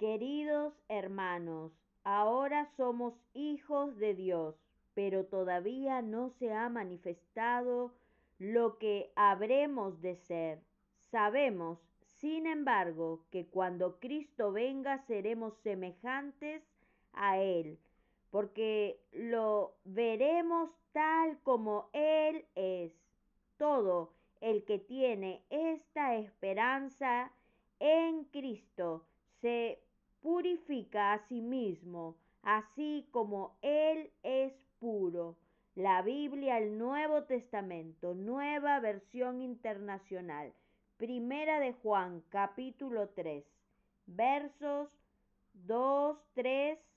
Queridos hermanos, ahora somos hijos de Dios, pero todavía no se ha manifestado lo que habremos de ser. Sabemos, sin embargo, que cuando Cristo venga seremos semejantes a Él, porque lo veremos tal como Él es. Todo el que tiene esta esperanza en Cristo se purifica a sí mismo, así como Él es puro. La Biblia, el Nuevo Testamento, nueva versión internacional. Primera de Juan, capítulo 3, versos 2, 3